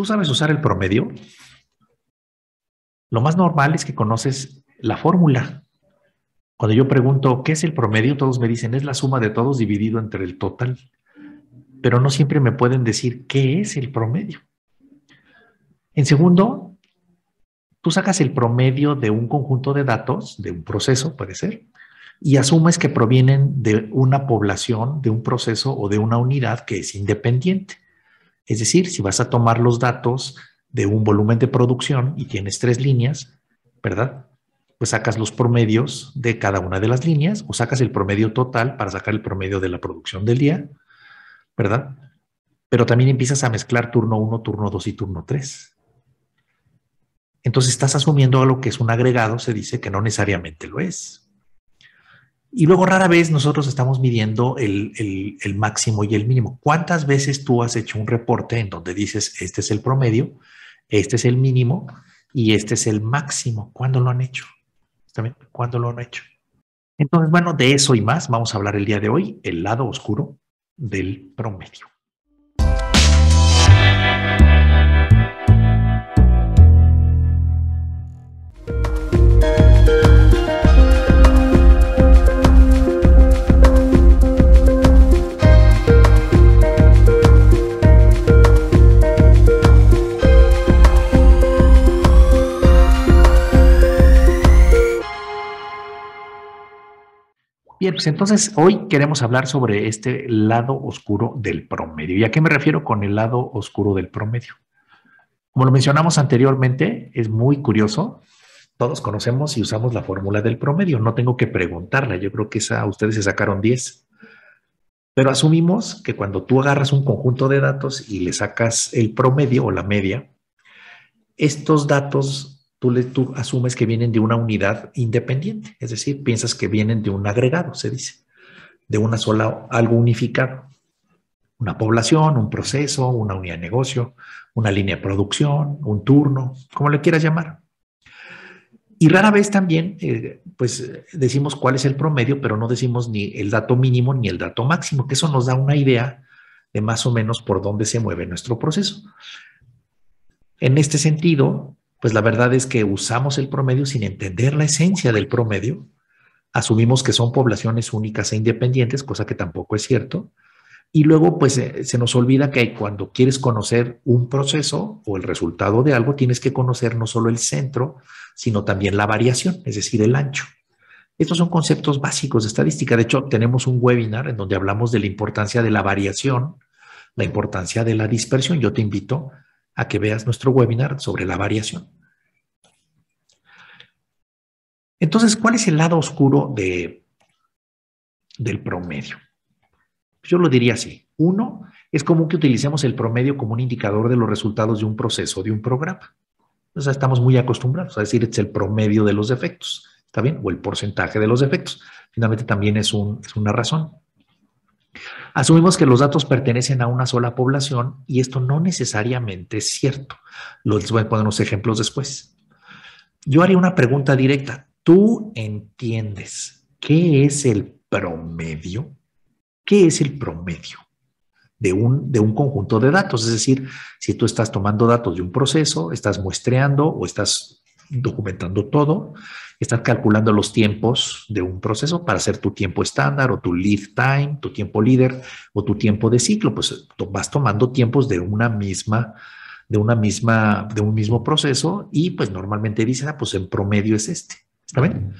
¿Tú sabes usar el promedio? Lo más normal es que conoces la fórmula. Cuando yo pregunto, ¿qué es el promedio? Todos me dicen, es la suma de todos dividido entre el total. Pero no siempre me pueden decir qué es el promedio. En segundo, tú sacas el promedio de un conjunto de datos, de un proceso, puede ser, y asumes que provienen de una población, de un proceso o de una unidad que es independiente. Es decir, si vas a tomar los datos de un volumen de producción y tienes tres líneas, ¿verdad? Pues sacas los promedios de cada una de las líneas o sacas el promedio total para sacar el promedio de la producción del día, ¿verdad? Pero también empiezas a mezclar turno 1, turno 2 y turno 3. Entonces estás asumiendo algo que es un agregado, se dice que no necesariamente lo es. Y luego rara vez nosotros estamos midiendo el, máximo y el mínimo. ¿Cuántas veces tú has hecho un reporte en donde dices, este es el promedio, este es el mínimo y este es el máximo? ¿Cuándo lo han hecho? ¿Cuándo lo han hecho? Entonces, bueno, de eso y más vamos a hablar el día de hoy, el lado oscuro del promedio. Bien, pues entonces hoy queremos hablar sobre este lado oscuro del promedio. ¿Y a qué me refiero con el lado oscuro del promedio? Como lo mencionamos anteriormente, es muy curioso. Todos conocemos y usamos la fórmula del promedio. No tengo que preguntarla. Yo creo que esa, ustedes se sacaron 10. Pero asumimos que cuando tú agarras un conjunto de datos y le sacas el promedio o la media, estos datos tú, le, asumes que vienen de una unidad independiente, es decir, piensas que vienen de un agregado, se dice, de una sola, algo unificado. Una población, un proceso, una unidad de negocio, una línea de producción, un turno, como le quieras llamar. Y rara vez también, eh, pues decimos cuál es el promedio, pero no decimos ni el dato mínimo ni el dato máximo, que eso nos da una idea de más o menos por dónde se mueve nuestro proceso. En este sentido, pues la verdad es que usamos el promedio sin entender la esencia del promedio. Asumimos que son poblaciones únicas e independientes, cosa que tampoco es cierto. Y luego, pues eh, se nos olvida que cuando quieres conocer un proceso o el resultado de algo, tienes que conocer no solo el centro, sino también la variación, es decir, el ancho. Estos son conceptos básicos de estadística. De hecho, tenemos un webinar en donde hablamos de la importancia de la variación, la importancia de la dispersión. Yo te invito a que veas nuestro webinar sobre la variación. Entonces, ¿cuál es el lado oscuro de, del promedio? Yo lo diría así. Uno, es común que utilicemos el promedio como un indicador de los resultados de un proceso, de un programa. estamos muy acostumbrados a decir es el promedio de los defectos, ¿está bien? O el porcentaje de los defectos. Finalmente también es, es una razón. Asumimos que los datos pertenecen a una sola población y esto no necesariamente es cierto. Les voy a poner unos ejemplos después. Yo haría una pregunta directa. ¿Tú entiendes qué es el promedio? ¿Qué es el promedio de un, de un conjunto de datos? Es decir, si tú estás tomando datos de un proceso, estás muestreando o estás documentando todo estás calculando los tiempos de un proceso para hacer tu tiempo estándar o tu lead time, tu tiempo líder o tu tiempo de ciclo, pues vas tomando tiempos de una misma de una misma de un mismo proceso y pues normalmente dicen, ah, pues en promedio es este. ¿Está bien?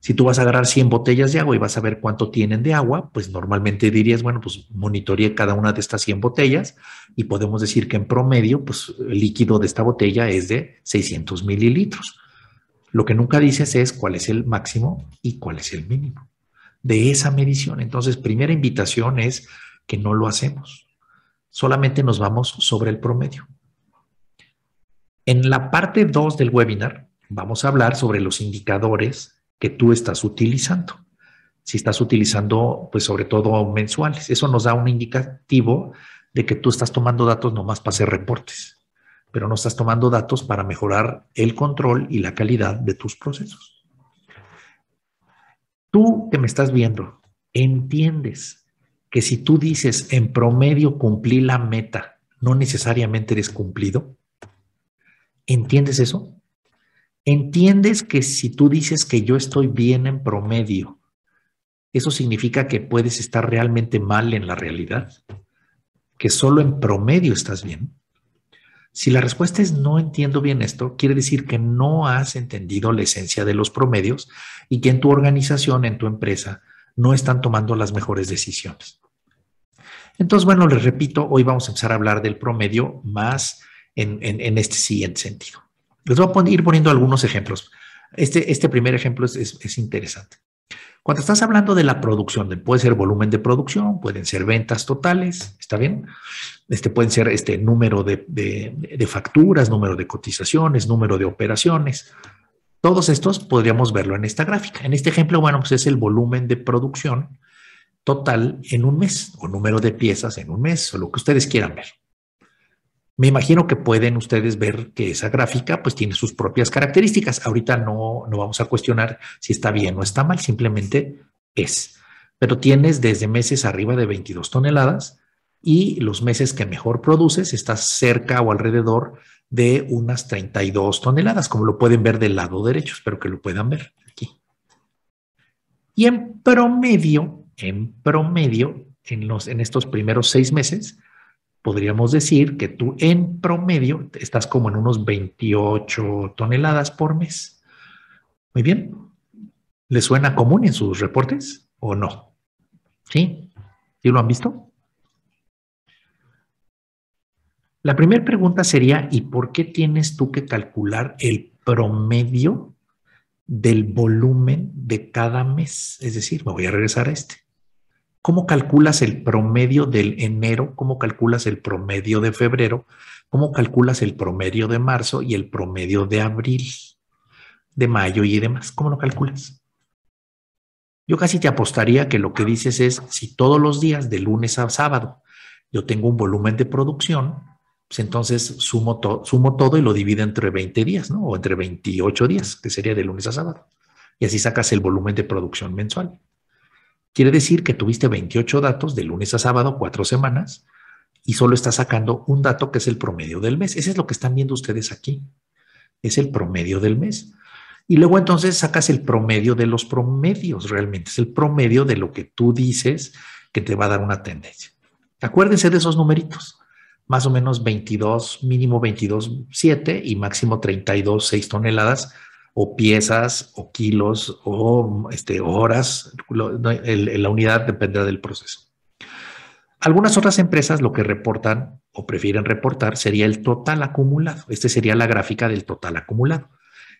Si tú vas a agarrar 100 botellas de agua y vas a ver cuánto tienen de agua, pues normalmente dirías, bueno, pues monitoreé cada una de estas 100 botellas y podemos decir que en promedio, pues el líquido de esta botella es de 600 mililitros. Lo que nunca dices es cuál es el máximo y cuál es el mínimo de esa medición. Entonces, primera invitación es que no lo hacemos. Solamente nos vamos sobre el promedio. En la parte 2 del webinar vamos a hablar sobre los indicadores que tú estás utilizando. Si estás utilizando, pues sobre todo mensuales, eso nos da un indicativo de que tú estás tomando datos nomás para hacer reportes pero no estás tomando datos para mejorar el control y la calidad de tus procesos. Tú que me estás viendo, entiendes que si tú dices en promedio cumplí la meta, no necesariamente eres cumplido. ¿Entiendes eso? ¿Entiendes que si tú dices que yo estoy bien en promedio, eso significa que puedes estar realmente mal en la realidad? ¿Que solo en promedio estás bien? Si la respuesta es no entiendo bien esto, quiere decir que no has entendido la esencia de los promedios y que en tu organización, en tu empresa, no están tomando las mejores decisiones. Entonces, bueno, les repito, hoy vamos a empezar a hablar del promedio más en, este siguiente sentido. Les voy a ir poniendo algunos ejemplos. Este, este primer ejemplo es interesante. Cuando estás hablando de la producción, puede ser volumen de producción, pueden ser ventas totales, ¿está bien? Este, pueden ser este número de, de facturas, número de cotizaciones, número de operaciones. Todos estos podríamos verlo en esta gráfica. En este ejemplo, bueno, pues es el volumen de producción total en un mes o número de piezas en un mes o lo que ustedes quieran ver. Me imagino que pueden ustedes ver que esa gráfica pues tiene sus propias características. Ahorita no, vamos a cuestionar si está bien o está mal, simplemente es. Pero tienes desde meses arriba de 22 toneladas y los meses que mejor produces estás cerca o alrededor de unas 32 toneladas, como lo pueden ver del lado derecho, espero que lo puedan ver aquí. Y en promedio, en promedio, en, los, en estos primeros seis meses, podríamos decir que tú en promedio estás como en unos 28 toneladas por mes. Muy bien. ¿Le suena común en sus reportes o no? ¿Sí? ¿Sí lo han visto? La primera pregunta sería, ¿y por qué tienes tú que calcular el promedio del volumen de cada mes? Es decir, me voy a regresar a este. ¿Cómo calculas el promedio del enero? ¿Cómo calculas el promedio de febrero? ¿Cómo calculas el promedio de marzo y el promedio de abril, de mayo y demás? ¿Cómo lo calculas? Yo casi te apostaría que lo que dices es, si todos los días, de lunes a sábado, yo tengo un volumen de producción, pues entonces sumo, todo y lo divido entre 20 días, ¿no? O entre 28 días, que sería de lunes a sábado. Y así sacas el volumen de producción mensual. Quiere decir que tuviste 28 datos de lunes a sábado, cuatro semanas, y solo está sacando un dato que es el promedio del mes. Ese es lo que están viendo ustedes aquí. Es el promedio del mes. Y luego entonces sacas el promedio de los promedios, realmente es el promedio de lo que tú dices que te va a dar una tendencia. Acuérdense de esos numeritos, más o menos 22, mínimo 22, 7 y máximo 32, 6 toneladas o piezas o kilos o este, horas. la unidad dependerá del proceso. Algunas otras empresas lo que reportan o prefieren reportar sería el total acumulado. Este sería la gráfica del total acumulado.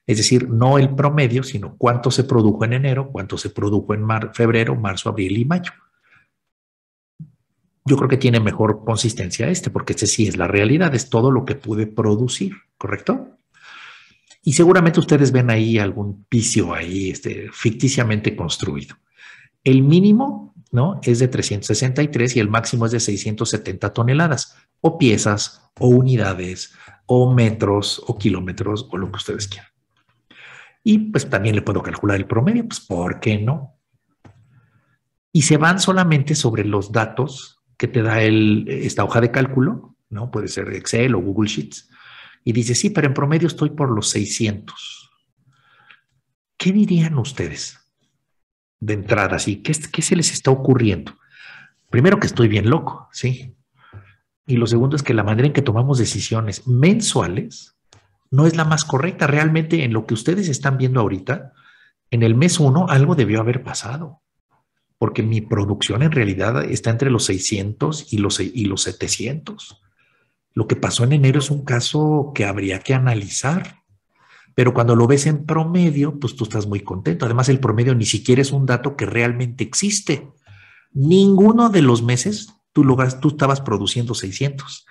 Es decir, no el promedio, sino cuánto se produjo en enero, cuánto se produjo en febrero, marzo, abril y mayo. Yo creo que tiene mejor consistencia este, porque este sí es la realidad, es todo lo que pude producir, ¿correcto? Y seguramente ustedes ven ahí algún piso ahí este, ficticiamente construido. El mínimo ¿no? es de 363 y el máximo es de 670 toneladas, o piezas, o unidades, o metros, o kilómetros, o lo que ustedes quieran. Y pues también le puedo calcular el promedio, pues ¿por qué no? Y se van solamente sobre los datos que te da esta hoja de cálculo, ¿no? Puede ser Excel o Google Sheets, y dice, sí, pero en promedio estoy por los 600. ¿Qué dirían ustedes de entrada? y ¿Qué, se les está ocurriendo? Primero que estoy bien loco, ¿sí? Y lo segundo es que la manera en que tomamos decisiones mensuales no es la más correcta. Realmente en lo que ustedes están viendo ahorita, en el mes uno algo debió haber pasado, porque mi producción en realidad está entre los 600 y los, y los 700. Lo que pasó en enero es un caso que habría que analizar, pero cuando lo ves en promedio, pues tú estás muy contento. Además, el promedio ni siquiera es un dato que realmente existe. Ninguno de los meses tú, tú estabas produciendo 600,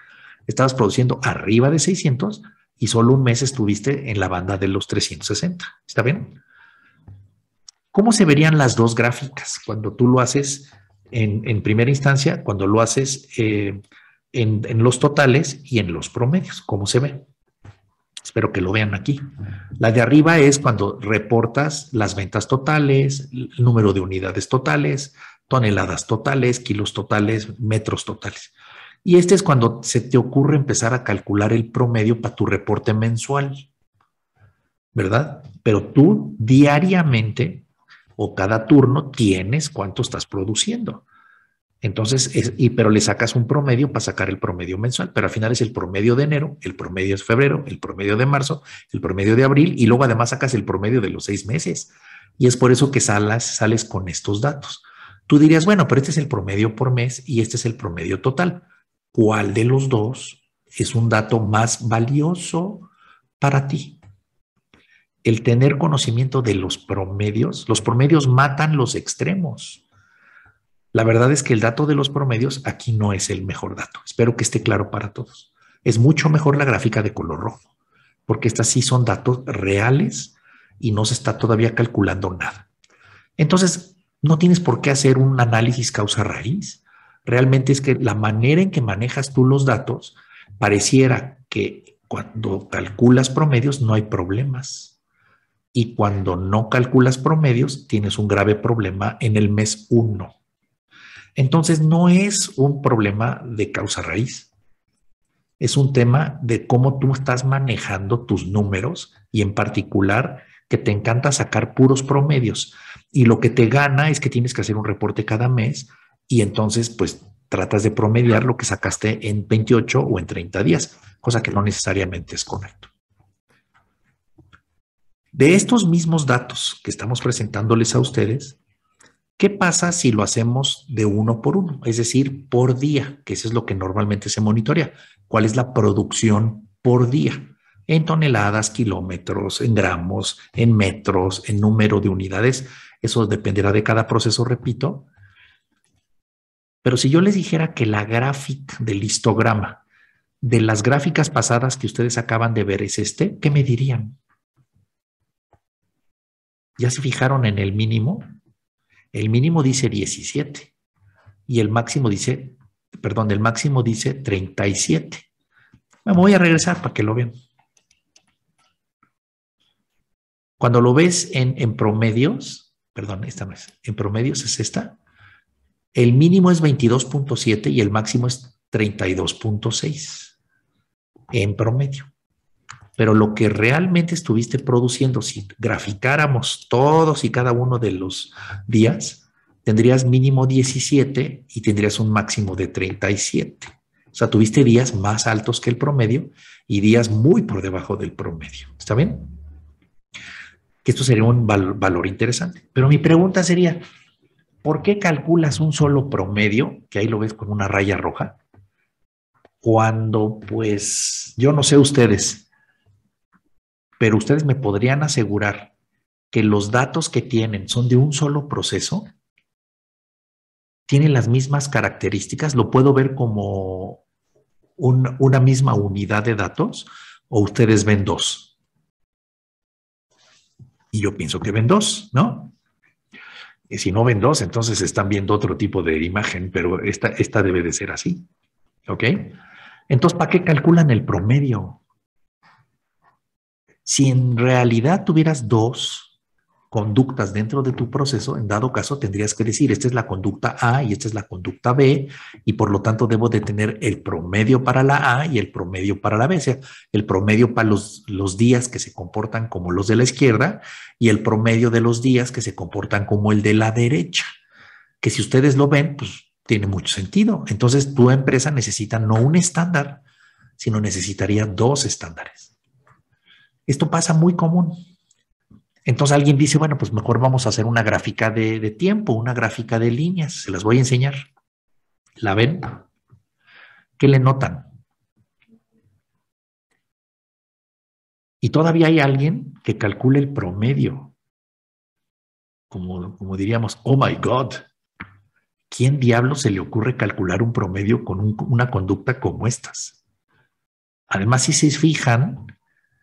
estabas produciendo arriba de 600 y solo un mes estuviste en la banda de los 360. ¿Está bien? ¿Cómo se verían las dos gráficas cuando tú lo haces en, primera instancia, cuando lo haces... Eh, en, los totales y en los promedios, como se ve. Espero que lo vean aquí. La de arriba es cuando reportas las ventas totales, el número de unidades totales, toneladas totales, kilos totales, metros totales. Y este es cuando se te ocurre empezar a calcular el promedio para tu reporte mensual, ¿verdad? Pero tú diariamente o cada turno tienes cuánto estás produciendo. Entonces, y, pero le sacas un promedio para sacar el promedio mensual, pero al final es el promedio de enero, el promedio es febrero, el promedio de marzo, el promedio de abril y luego además sacas el promedio de los seis meses. Y es por eso que salas, sales con estos datos. Tú dirías, bueno, pero este es el promedio por mes y este es el promedio total. ¿Cuál de los dos es un dato más valioso para ti? El tener conocimiento de los promedios, los promedios matan los extremos. La verdad es que el dato de los promedios aquí no es el mejor dato. Espero que esté claro para todos. Es mucho mejor la gráfica de color rojo, porque estas sí son datos reales y no se está todavía calculando nada. Entonces, no tienes por qué hacer un análisis causa raíz. Realmente es que la manera en que manejas tú los datos pareciera que cuando calculas promedios no hay problemas. Y cuando no calculas promedios, tienes un grave problema en el mes 1. Entonces no es un problema de causa raíz. Es un tema de cómo tú estás manejando tus números y en particular que te encanta sacar puros promedios y lo que te gana es que tienes que hacer un reporte cada mes y entonces pues tratas de promediar lo que sacaste en 28 o en 30 días, cosa que no necesariamente es correcto. De estos mismos datos que estamos presentándoles a ustedes, ¿Qué pasa si lo hacemos de uno por uno? Es decir, por día, que eso es lo que normalmente se monitorea. ¿Cuál es la producción por día? En toneladas, kilómetros, en gramos, en metros, en número de unidades. Eso dependerá de cada proceso, repito. Pero si yo les dijera que la gráfica del histograma de las gráficas pasadas que ustedes acaban de ver es este, ¿qué me dirían? ¿Ya se fijaron en el mínimo? El mínimo dice 17 y el máximo dice, perdón, el máximo dice 37. Me voy a regresar para que lo vean. Cuando lo ves en, en promedios, perdón, esta no es, en promedios es esta, el mínimo es 22.7 y el máximo es 32.6 en promedio pero lo que realmente estuviste produciendo, si graficáramos todos y cada uno de los días, tendrías mínimo 17 y tendrías un máximo de 37. O sea, tuviste días más altos que el promedio y días muy por debajo del promedio. ¿Está bien? Que esto sería un valor interesante. Pero mi pregunta sería, ¿por qué calculas un solo promedio, que ahí lo ves con una raya roja, cuando pues yo no sé ustedes, pero ustedes me podrían asegurar que los datos que tienen son de un solo proceso, tienen las mismas características, lo puedo ver como una misma unidad de datos o ustedes ven dos. Y yo pienso que ven dos, ¿no? Y si no ven dos, entonces están viendo otro tipo de imagen, pero esta, esta debe de ser así. ¿Ok? Entonces, ¿para qué calculan el promedio? Si en realidad tuvieras dos conductas dentro de tu proceso, en dado caso tendrías que decir, esta es la conducta A y esta es la conducta B, y por lo tanto debo de tener el promedio para la A y el promedio para la B, o sea, el promedio para los, los días que se comportan como los de la izquierda y el promedio de los días que se comportan como el de la derecha, que si ustedes lo ven, pues tiene mucho sentido. Entonces, tu empresa necesita no un estándar, sino necesitaría dos estándares. Esto pasa muy común. Entonces alguien dice, bueno, pues mejor vamos a hacer una gráfica de, tiempo, una gráfica de líneas, se las voy a enseñar. ¿La ven? ¿Qué le notan? Y todavía hay alguien que calcula el promedio. Como, diríamos, oh my God, ¿quién diablo se le ocurre calcular un promedio con una conducta como estas? Además, si se fijan,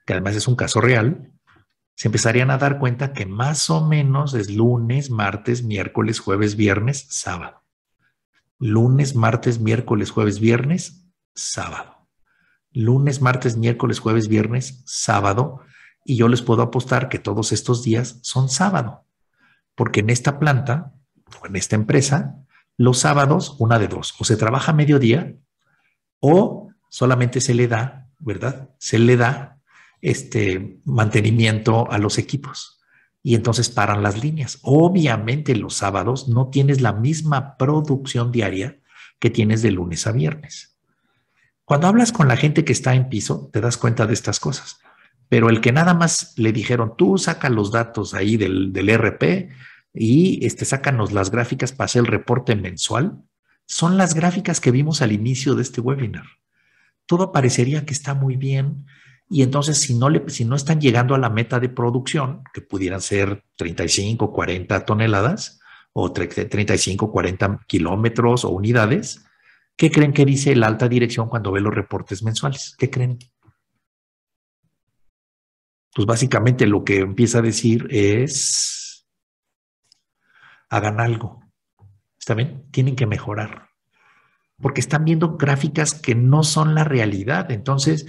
que además es un caso real, se empezarían a dar cuenta que más o menos es lunes, martes, miércoles, jueves, viernes, sábado. Lunes, martes, miércoles, jueves, viernes, sábado. Lunes, martes, miércoles, jueves, viernes, sábado. Y yo les puedo apostar que todos estos días son sábado, porque en esta planta o en esta empresa, los sábados, una de dos, o se trabaja mediodía o solamente se le da, ¿verdad? Se le da este, mantenimiento a los equipos y entonces paran las líneas. Obviamente los sábados no tienes la misma producción diaria que tienes de lunes a viernes. Cuando hablas con la gente que está en piso, te das cuenta de estas cosas. Pero el que nada más le dijeron, tú saca los datos ahí del, RP y este, sácanos las gráficas para hacer el reporte mensual, son las gráficas que vimos al inicio de este webinar. Todo parecería que está muy bien, y entonces, si no, le, si no están llegando a la meta de producción, que pudieran ser 35, 40 toneladas o 35, 40 kilómetros o unidades, ¿qué creen que dice la alta dirección cuando ve los reportes mensuales? ¿Qué creen? Pues básicamente lo que empieza a decir es, hagan algo. ¿Está bien? Tienen que mejorar. Porque están viendo gráficas que no son la realidad. Entonces,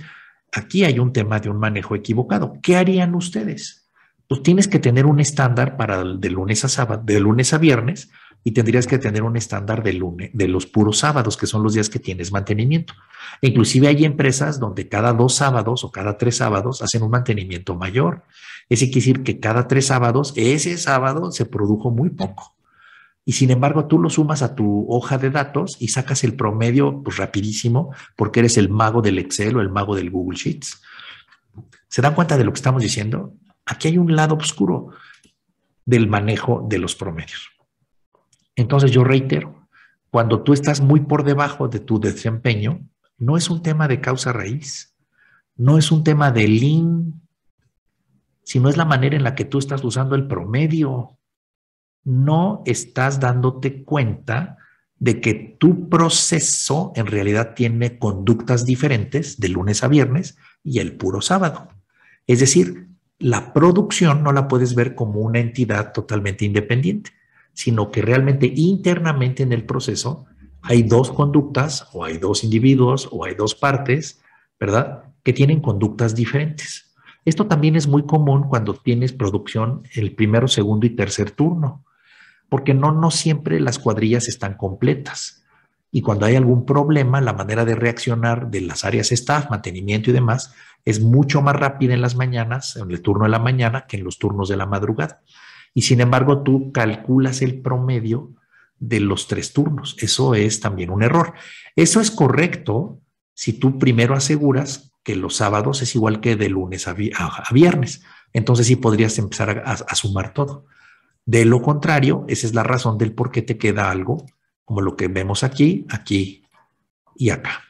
aquí hay un tema de un manejo equivocado. ¿Qué harían ustedes? Pues tienes que tener un estándar para de lunes a sábado, de lunes a viernes, y tendrías que tener un estándar de lunes, de los puros sábados, que son los días que tienes mantenimiento. inclusive hay empresas donde cada dos sábados o cada tres sábados hacen un mantenimiento mayor. Ese quiere decir que cada tres sábados, ese sábado se produjo muy poco y sin embargo tú lo sumas a tu hoja de datos y sacas el promedio pues, rapidísimo porque eres el mago del Excel o el mago del Google Sheets. ¿Se dan cuenta de lo que estamos diciendo? Aquí hay un lado oscuro del manejo de los promedios. Entonces yo reitero, cuando tú estás muy por debajo de tu desempeño, no es un tema de causa raíz, no es un tema de lean, sino es la manera en la que tú estás usando el promedio no estás dándote cuenta de que tu proceso en realidad tiene conductas diferentes de lunes a viernes y el puro sábado. Es decir, la producción no la puedes ver como una entidad totalmente independiente, sino que realmente internamente en el proceso hay dos conductas o hay dos individuos o hay dos partes, ¿verdad? Que tienen conductas diferentes. Esto también es muy común cuando tienes producción el primero, segundo y tercer turno porque no, no siempre las cuadrillas están completas. Y cuando hay algún problema, la manera de reaccionar de las áreas staff, mantenimiento y demás, es mucho más rápida en las mañanas, en el turno de la mañana, que en los turnos de la madrugada. Y sin embargo, tú calculas el promedio de los tres turnos. Eso es también un error. Eso es correcto si tú primero aseguras que los sábados es igual que de lunes a, viernes. Entonces sí podrías empezar a sumar todo. De lo contrario, esa es la razón del por qué te queda algo, como lo que vemos aquí, aquí y acá.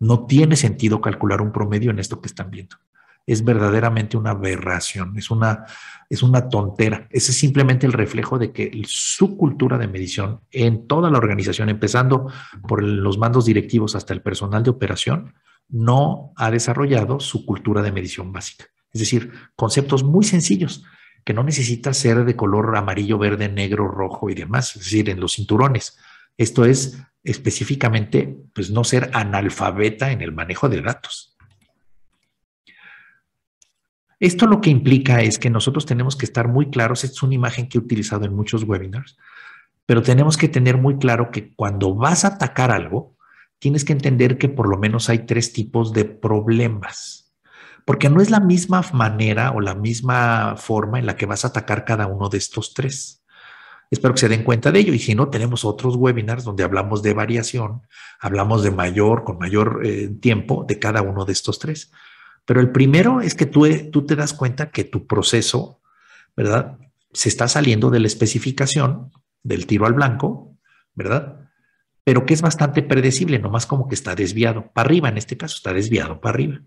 No tiene sentido calcular un promedio en esto que están viendo. Es verdaderamente una aberración, es una, es una tontera. Ese es simplemente el reflejo de que su cultura de medición en toda la organización, empezando por los mandos directivos hasta el personal de operación, no ha desarrollado su cultura de medición básica. Es decir, conceptos muy sencillos que no necesita ser de color amarillo, verde, negro, rojo y demás, es decir, en los cinturones. Esto es específicamente, pues no ser analfabeta en el manejo de datos. Esto lo que implica es que nosotros tenemos que estar muy claros, es una imagen que he utilizado en muchos webinars, pero tenemos que tener muy claro que cuando vas a atacar algo, tienes que entender que por lo menos hay tres tipos de problemas porque no es la misma manera o la misma forma en la que vas a atacar cada uno de estos tres. Espero que se den cuenta de ello y si no, tenemos otros webinars donde hablamos de variación, hablamos de mayor, con mayor eh, tiempo de cada uno de estos tres. Pero el primero es que tú, tú te das cuenta que tu proceso, ¿verdad? Se está saliendo de la especificación del tiro al blanco, ¿verdad? Pero que es bastante predecible, nomás como que está desviado para arriba, en este caso está desviado para arriba.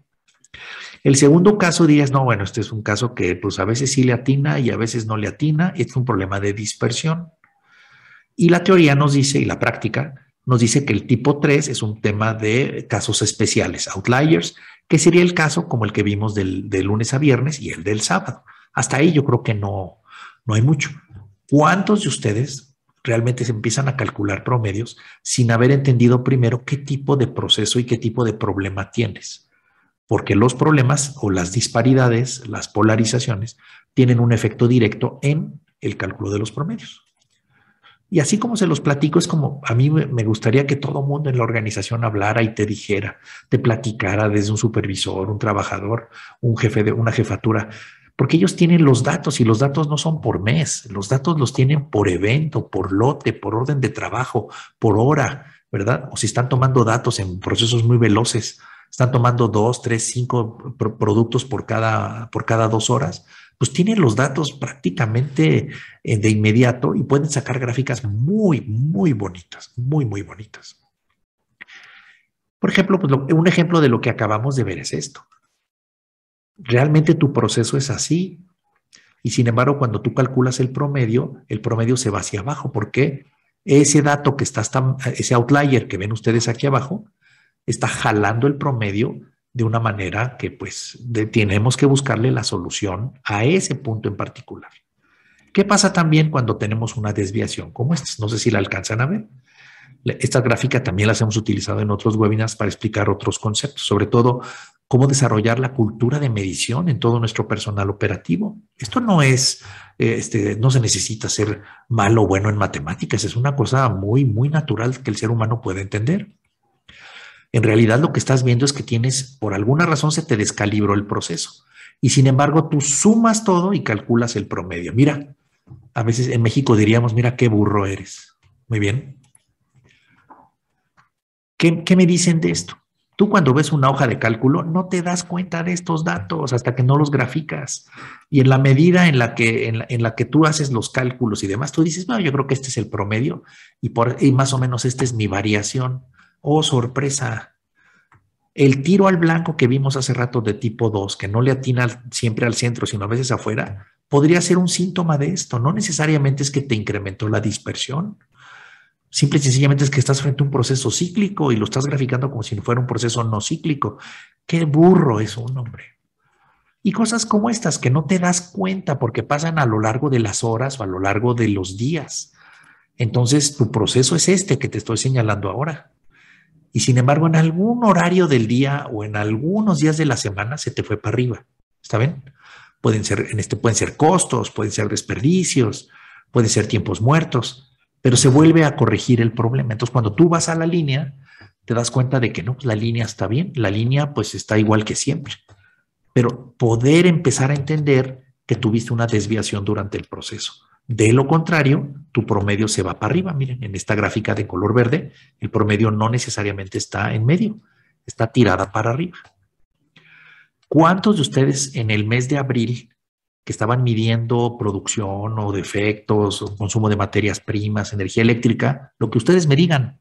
El segundo caso dirías, no, bueno, este es un caso que pues a veces sí le atina y a veces no le atina, es un problema de dispersión. Y la teoría nos dice, y la práctica, nos dice que el tipo 3 es un tema de casos especiales, outliers, que sería el caso como el que vimos del, de lunes a viernes y el del sábado. Hasta ahí yo creo que no, no hay mucho. ¿Cuántos de ustedes realmente se empiezan a calcular promedios sin haber entendido primero qué tipo de proceso y qué tipo de problema tienes? porque los problemas o las disparidades, las polarizaciones, tienen un efecto directo en el cálculo de los promedios. Y así como se los platico, es como a mí me gustaría que todo mundo en la organización hablara y te dijera, te platicara desde un supervisor, un trabajador, un jefe de una jefatura, porque ellos tienen los datos y los datos no son por mes, los datos los tienen por evento, por lote, por orden de trabajo, por hora, ¿verdad? O si están tomando datos en procesos muy veloces están tomando dos, tres, cinco productos por cada, por cada dos horas, pues tienen los datos prácticamente eh, de inmediato y pueden sacar gráficas muy, muy bonitas, muy, muy bonitas. Por ejemplo, pues un ejemplo de lo que acabamos de ver es esto. Realmente tu proceso es así y sin embargo cuando tú calculas el promedio, el promedio se va hacia abajo. porque Ese dato que está, ese outlier que ven ustedes aquí abajo, está jalando el promedio de una manera que pues tenemos que buscarle la solución a ese punto en particular. ¿Qué pasa también cuando tenemos una desviación como esta? No sé si la alcanzan a ver. Esta gráfica también las hemos utilizado en otros webinars para explicar otros conceptos, sobre todo cómo desarrollar la cultura de medición en todo nuestro personal operativo. Esto no es, este, no se necesita ser malo o bueno en matemáticas, es una cosa muy, muy natural que el ser humano pueda entender en realidad lo que estás viendo es que tienes, por alguna razón se te descalibró el proceso. Y sin embargo, tú sumas todo y calculas el promedio. Mira, a veces en México diríamos, mira qué burro eres. Muy bien. ¿Qué, me dicen de esto? Tú cuando ves una hoja de cálculo no te das cuenta de estos datos hasta que no los graficas. Y en la medida en la que, en la, que tú haces los cálculos y demás, tú dices, bueno, yo creo que este es el promedio y, por, y más o menos esta es mi variación oh sorpresa, el tiro al blanco que vimos hace rato de tipo 2, que no le atina siempre al centro, sino a veces afuera, podría ser un síntoma de esto. No necesariamente es que te incrementó la dispersión. Simple y sencillamente es que estás frente a un proceso cíclico y lo estás graficando como si fuera un proceso no cíclico. Qué burro es un hombre. Y cosas como estas que no te das cuenta porque pasan a lo largo de las horas o a lo largo de los días. Entonces, tu proceso es este que te estoy señalando ahora y sin embargo en algún horario del día o en algunos días de la semana se te fue para arriba. ¿Está bien? Pueden ser, en este pueden ser costos, pueden ser desperdicios, pueden ser tiempos muertos, pero se vuelve a corregir el problema. Entonces, cuando tú vas a la línea, te das cuenta de que no, pues, la línea está bien, la línea pues está igual que siempre. Pero poder empezar a entender que tuviste una desviación durante el proceso. De lo contrario, tu promedio se va para arriba. Miren, en esta gráfica de color verde, el promedio no necesariamente está en medio, está tirada para arriba. ¿Cuántos de ustedes en el mes de abril que estaban midiendo producción o defectos, o consumo de materias primas, energía eléctrica, lo que ustedes me digan,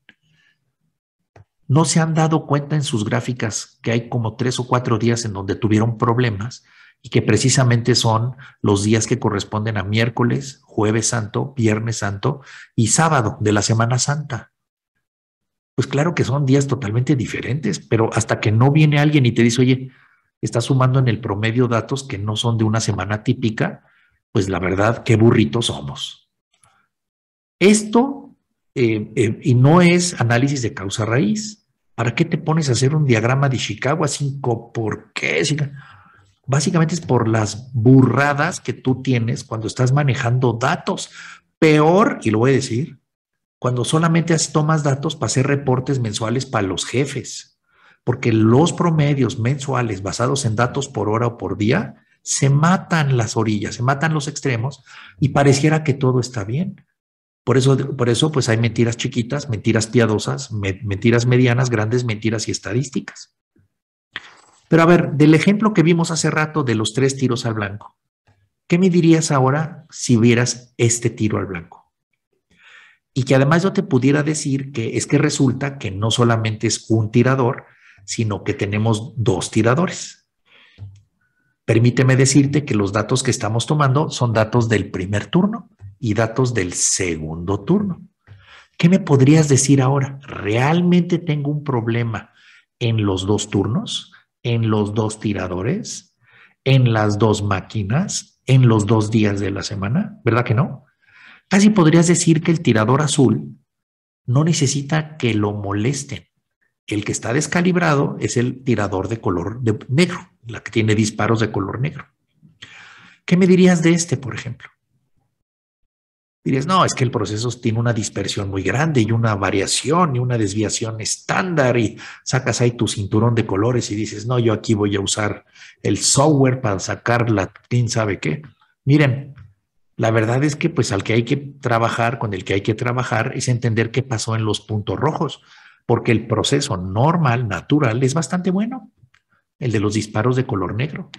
no se han dado cuenta en sus gráficas que hay como tres o cuatro días en donde tuvieron problemas y que precisamente son los días que corresponden a miércoles, jueves santo, viernes santo y sábado de la Semana Santa. Pues claro que son días totalmente diferentes, pero hasta que no viene alguien y te dice, oye, estás sumando en el promedio datos que no son de una semana típica, pues la verdad, qué burritos somos. Esto, eh, eh, y no es análisis de causa raíz. ¿Para qué te pones a hacer un diagrama de Chicago a cinco por qué? básicamente es por las burradas que tú tienes cuando estás manejando datos. Peor, y lo voy a decir, cuando solamente tomas datos para hacer reportes mensuales para los jefes, porque los promedios mensuales basados en datos por hora o por día, se matan las orillas, se matan los extremos y pareciera que todo está bien. Por eso, por eso pues hay mentiras chiquitas, mentiras piadosas, mentiras medianas, grandes mentiras y estadísticas. Pero a ver, del ejemplo que vimos hace rato de los tres tiros al blanco, ¿qué me dirías ahora si vieras este tiro al blanco? Y que además yo te pudiera decir que es que resulta que no solamente es un tirador, sino que tenemos dos tiradores. Permíteme decirte que los datos que estamos tomando son datos del primer turno y datos del segundo turno. ¿Qué me podrías decir ahora? ¿Realmente tengo un problema en los dos turnos? en los dos tiradores, en las dos máquinas, en los dos días de la semana, ¿verdad que no? Casi podrías decir que el tirador azul no necesita que lo molesten. El que está descalibrado es el tirador de color de negro, la que tiene disparos de color negro. ¿Qué me dirías de este, por ejemplo? dices, no, es que el proceso tiene una dispersión muy grande y una variación y una desviación estándar y sacas ahí tu cinturón de colores y dices, no, yo aquí voy a usar el software para sacar la, quién sabe qué. Miren, la verdad es que pues al que hay que trabajar, con el que hay que trabajar es entender qué pasó en los puntos rojos, porque el proceso normal, natural, es bastante bueno, el de los disparos de color negro.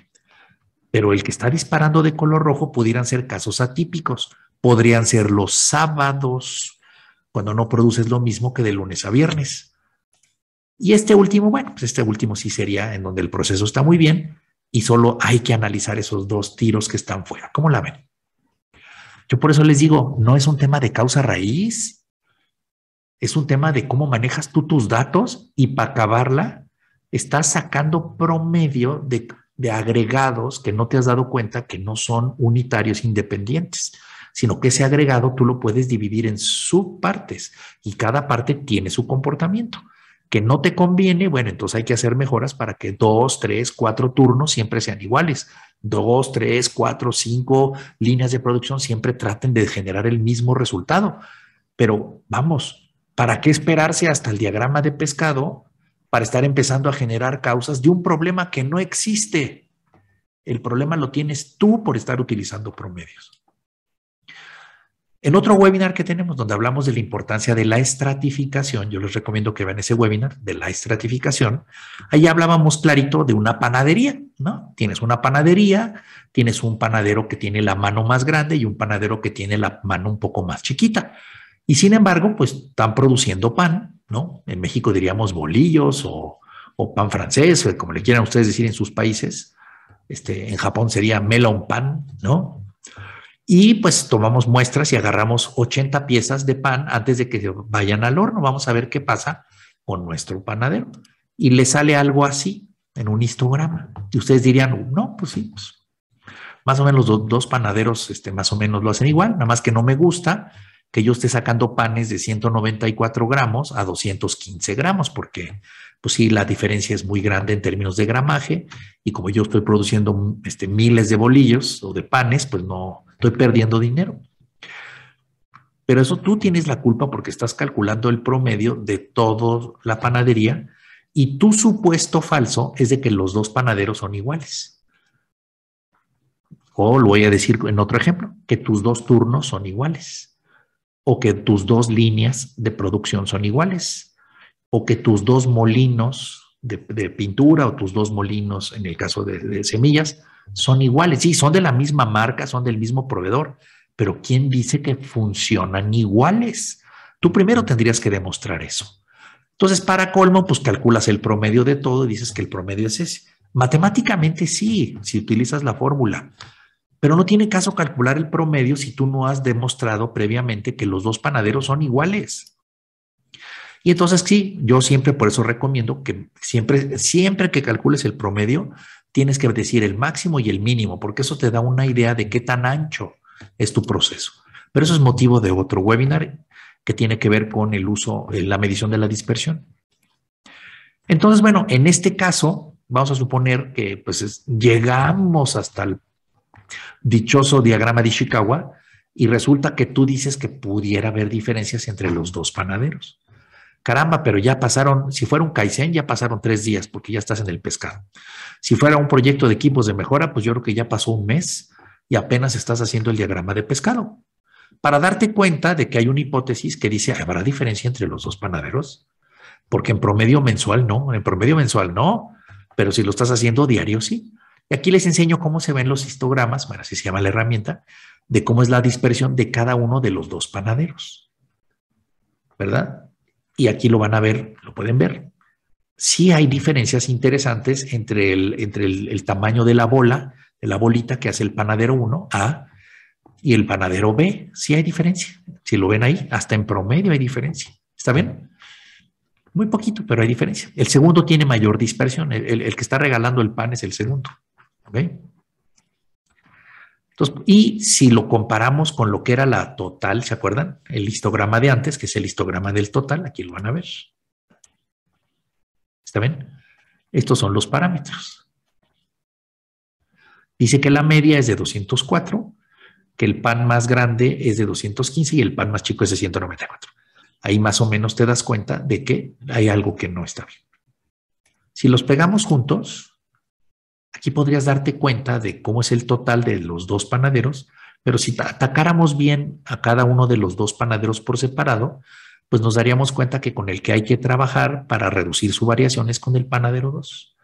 Pero el que está disparando de color rojo pudieran ser casos atípicos, podrían ser los sábados, cuando no produces lo mismo que de lunes a viernes. Y este último, bueno, pues este último sí sería en donde el proceso está muy bien y solo hay que analizar esos dos tiros que están fuera. ¿Cómo la ven? Yo por eso les digo, no es un tema de causa raíz, es un tema de cómo manejas tú tus datos y para acabarla, estás sacando promedio de, de agregados que no te has dado cuenta que no son unitarios independientes sino que ese agregado tú lo puedes dividir en subpartes y cada parte tiene su comportamiento. Que no te conviene, bueno, entonces hay que hacer mejoras para que dos, tres, cuatro turnos siempre sean iguales. Dos, tres, cuatro, cinco líneas de producción siempre traten de generar el mismo resultado. Pero vamos, ¿para qué esperarse hasta el diagrama de pescado para estar empezando a generar causas de un problema que no existe? El problema lo tienes tú por estar utilizando promedios. En otro webinar que tenemos donde hablamos de la importancia de la estratificación, yo les recomiendo que vean ese webinar de la estratificación, ahí hablábamos clarito de una panadería, ¿no? Tienes una panadería, tienes un panadero que tiene la mano más grande y un panadero que tiene la mano un poco más chiquita. Y sin embargo, pues están produciendo pan, ¿no? En México diríamos bolillos o, pan francés, como le quieran ustedes decir en sus países. Este, en Japón sería melon pan, ¿no? Y pues tomamos muestras y agarramos 80 piezas de pan antes de que vayan al horno. Vamos a ver qué pasa con nuestro panadero. Y le sale algo así en un histograma. Y ustedes dirían, no, pues sí, pues, más o menos los dos panaderos este, más o menos lo hacen igual, nada más que no me gusta que yo esté sacando panes de 194 gramos a 215 gramos, porque pues sí, la diferencia es muy grande en términos de gramaje, y como yo estoy produciendo este, miles de bolillos o de panes, pues no, estoy perdiendo dinero. Pero eso tú tienes la culpa porque estás calculando el promedio de toda la panadería y tu supuesto falso es de que los dos panaderos son iguales. O lo voy a decir en otro ejemplo, que tus dos turnos son iguales. O que tus dos líneas de producción son iguales. O que tus dos molinos de, pintura o tus dos molinos, en el caso de, de semillas, son iguales. Sí, son de la misma marca, son del mismo proveedor, pero ¿quién dice que funcionan iguales? Tú primero tendrías que demostrar eso. Entonces, para colmo, pues calculas el promedio de todo y dices que el promedio es ese. Matemáticamente sí, si utilizas la fórmula, pero no tiene caso calcular el promedio si tú no has demostrado previamente que los dos panaderos son iguales. Y entonces sí, yo siempre por eso recomiendo que siempre, siempre que calcules el promedio, tienes que decir el máximo y el mínimo, porque eso te da una idea de qué tan ancho es tu proceso. Pero eso es motivo de otro webinar que tiene que ver con el uso, eh, la medición de la dispersión. Entonces, bueno, en este caso, vamos a suponer que pues llegamos hasta el dichoso diagrama de Ishikawa y resulta que tú dices que pudiera haber diferencias entre los dos panaderos. Caramba, pero ya pasaron, si fuera un Kaizen, ya pasaron tres días porque ya estás en el pescado. Si fuera un proyecto de equipos de mejora, pues yo creo que ya pasó un mes y apenas estás haciendo el diagrama de pescado. Para darte cuenta de que hay una hipótesis que dice, ¿habrá diferencia entre los dos panaderos? Porque en promedio mensual no, en promedio mensual no, pero si lo estás haciendo diario sí. Y aquí les enseño cómo se ven los histogramas, bueno, así se llama la herramienta, de cómo es la dispersión de cada uno de los dos panaderos. ¿Verdad? y aquí lo van a ver, lo pueden ver. Sí hay diferencias interesantes entre el, entre el, tamaño de la bola, de la bolita que hace el panadero 1 A y el panadero B. Sí hay diferencia. Si lo ven ahí, hasta en promedio hay diferencia. ¿Está bien? Muy poquito, pero hay diferencia. El segundo tiene mayor dispersión. El, que está regalando el pan es el segundo. ¿Ok? y si lo comparamos con lo que era la total, ¿se acuerdan? El histograma de antes, que es el histograma del total, aquí lo van a ver. ¿Está bien? Estos son los parámetros. Dice que la media es de 204, que el pan más grande es de 215 y el pan más chico es de 194. Ahí más o menos te das cuenta de que hay algo que no está bien. Si los pegamos juntos, Aquí podrías darte cuenta de cómo es el total de los dos panaderos, pero si atacáramos bien a cada uno de los dos panaderos por separado, pues nos daríamos cuenta que con el que hay que trabajar para reducir su variación es con el panadero 2.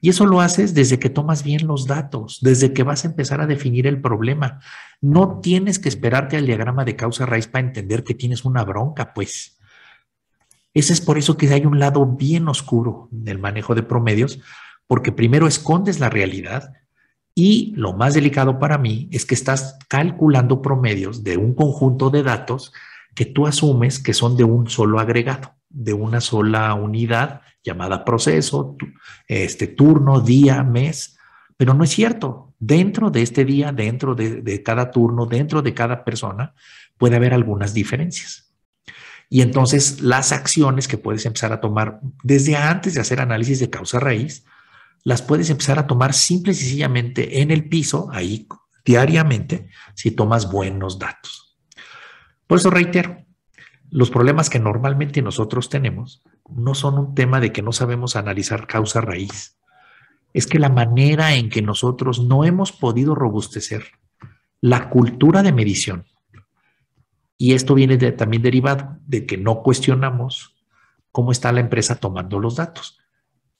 Y eso lo haces desde que tomas bien los datos, desde que vas a empezar a definir el problema. No tienes que esperarte al diagrama de causa-raíz para entender que tienes una bronca, pues. Ese es por eso que hay un lado bien oscuro del manejo de promedios, porque primero escondes la realidad y lo más delicado para mí es que estás calculando promedios de un conjunto de datos que tú asumes que son de un solo agregado, de una sola unidad llamada proceso, este turno, día, mes, pero no es cierto. Dentro de este día, dentro de, de cada turno, dentro de cada persona, puede haber algunas diferencias. Y entonces las acciones que puedes empezar a tomar desde antes de hacer análisis de causa raíz las puedes empezar a tomar simple y sencillamente en el piso, ahí diariamente, si tomas buenos datos. Por eso reitero, los problemas que normalmente nosotros tenemos no son un tema de que no sabemos analizar causa raíz. Es que la manera en que nosotros no hemos podido robustecer la cultura de medición, y esto viene también derivado de que no cuestionamos cómo está la empresa tomando los datos.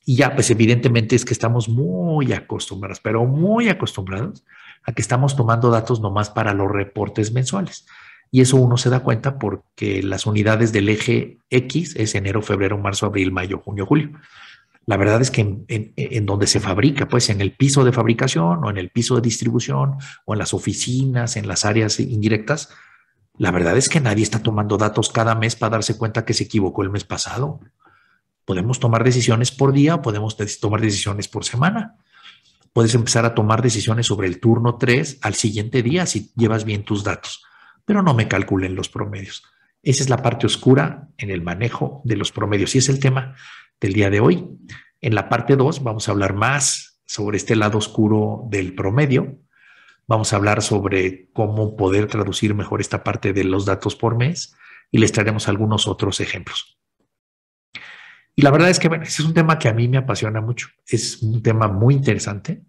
Y ya, pues evidentemente es que estamos muy acostumbrados, pero muy acostumbrados a que estamos tomando datos nomás para los reportes mensuales. Y eso uno se da cuenta porque las unidades del eje X es enero, febrero, marzo, abril, mayo, junio, julio. La verdad es que en, donde se fabrica, pues en el piso de fabricación o en el piso de distribución o en las oficinas, en las áreas indirectas, la verdad es que nadie está tomando datos cada mes para darse cuenta que se equivocó el mes pasado. Podemos tomar decisiones por día, podemos tomar decisiones por semana. Puedes empezar a tomar decisiones sobre el turno 3 al siguiente día si llevas bien tus datos, pero no me calculen los promedios. Esa es la parte oscura en el manejo de los promedios y es el tema del día de hoy. En la parte 2 vamos a hablar más sobre este lado oscuro del promedio. Vamos a hablar sobre cómo poder traducir mejor esta parte de los datos por mes y les traeremos algunos otros ejemplos. Y la verdad es que, ese es un tema que a mí me apasiona mucho. Es un tema muy interesante,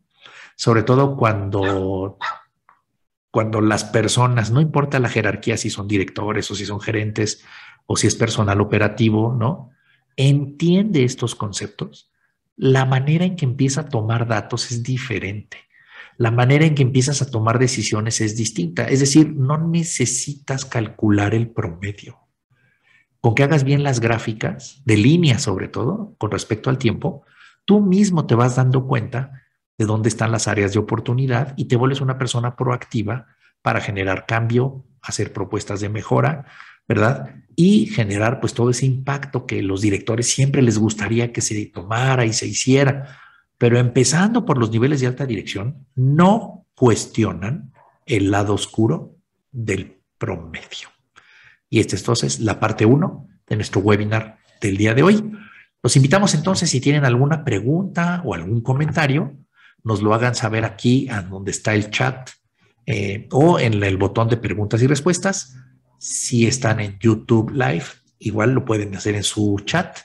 sobre todo cuando, cuando las personas, no importa la jerarquía, si son directores o si son gerentes o si es personal operativo, ¿no? Entiende estos conceptos. La manera en que empieza a tomar datos es diferente. La manera en que empiezas a tomar decisiones es distinta. Es decir, no necesitas calcular el promedio con que hagas bien las gráficas, de línea sobre todo, con respecto al tiempo, tú mismo te vas dando cuenta de dónde están las áreas de oportunidad y te vuelves una persona proactiva para generar cambio, hacer propuestas de mejora, ¿verdad? Y generar pues todo ese impacto que los directores siempre les gustaría que se tomara y se hiciera. Pero empezando por los niveles de alta dirección, no cuestionan el lado oscuro del promedio. Y esta es entonces la parte 1 de nuestro webinar del día de hoy. Los invitamos entonces, si tienen alguna pregunta o algún comentario, nos lo hagan saber aquí, en donde está el chat, eh, o en el botón de preguntas y respuestas. Si están en YouTube Live, igual lo pueden hacer en su chat.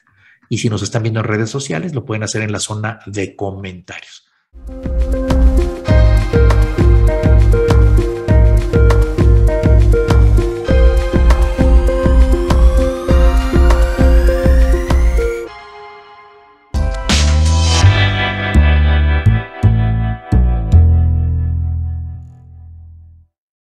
Y si nos están viendo en redes sociales, lo pueden hacer en la zona de comentarios.